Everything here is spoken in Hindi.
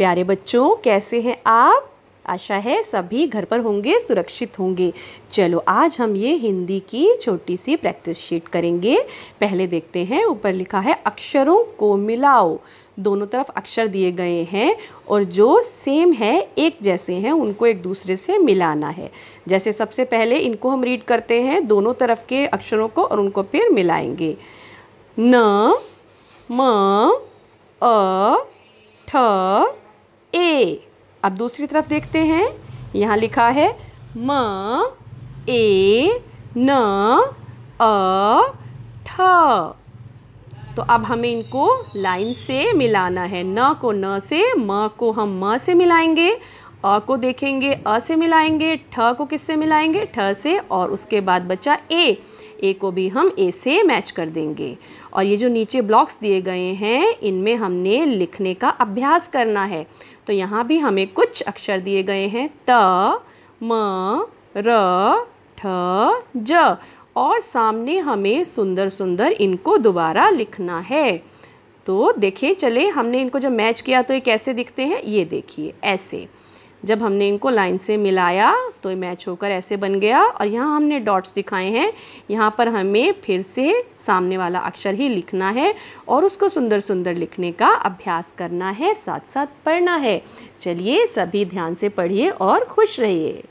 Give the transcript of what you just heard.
प्यारे बच्चों कैसे हैं आप आशा है सभी घर पर होंगे सुरक्षित होंगे चलो आज हम ये हिंदी की छोटी सी प्रैक्टिस शीट करेंगे पहले देखते हैं ऊपर लिखा है अक्षरों को मिलाओ दोनों तरफ अक्षर दिए गए हैं और जो सेम है एक जैसे हैं उनको एक दूसरे से मिलाना है जैसे सबसे पहले इनको हम रीड करते हैं दोनों तरफ के अक्षरों को और उनको फिर मिलाएंगे न म अ ठ अब दूसरी तरफ देखते हैं यहाँ लिखा है म ए न अ ठ तो अब हमें इनको लाइन से मिलाना है न को न से म को हम म से मिलाएंगे अ को देखेंगे अ से मिलाएंगे ठ को किससे मिलाएंगे ठ से और उसके बाद बचा ए ए को भी हम ए से मैच कर देंगे और ये जो नीचे ब्लॉक्स दिए गए हैं इनमें हमने लिखने का अभ्यास करना है तो यहाँ भी हमें कुछ अक्षर दिए गए हैं त म र ठ ज और सामने हमें सुंदर सुंदर इनको दोबारा लिखना है तो देखिए चले हमने इनको जब मैच किया तो ये कैसे दिखते हैं ये देखिए ऐसे जब हमने इनको लाइन से मिलाया तो ये मैच होकर ऐसे बन गया और यहाँ हमने डॉट्स दिखाए हैं यहाँ पर हमें फिर से सामने वाला अक्षर ही लिखना है और उसको सुंदर सुंदर लिखने का अभ्यास करना है साथ साथ पढ़ना है चलिए सभी ध्यान से पढ़िए और खुश रहिए